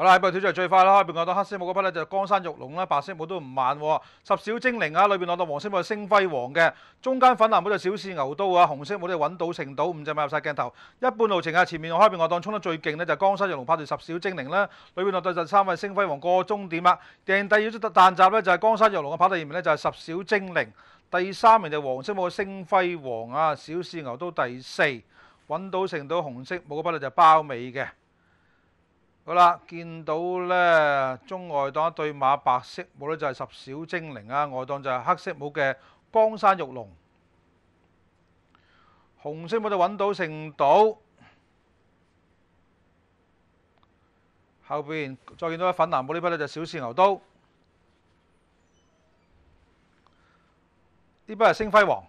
好啦，步調就係最快啦！開邊外檔黑色帽嗰匹咧就江山玉龍啦，白色帽都唔慢，十小精靈啊！裏边攞到黃色帽星輝黃嘅，中間粉藍帽就小试牛刀啊，紅色帽就揾到成到五只馬入晒鏡頭。一半路程啊，前面開邊我檔冲得最勁咧就江山玉龍拍住十小精靈啦，裏边攞到就三位星輝黃过終點啦。掟第二隻弹闸咧就係江山玉龍嘅跑第二名咧就係十小精靈，第三名就黃色帽星輝黃啊，小试牛刀第四揾到成到紅色帽嗰匹咧就包尾嘅。好啦，見到咧，中外一對馬白色，冇咧就係十小精靈啊，外檔就係黑色帽嘅江山玉龍，紅色帽就揾到成島，後邊再見到粉藍帽呢筆咧就小獅牛刀，呢筆係星輝王。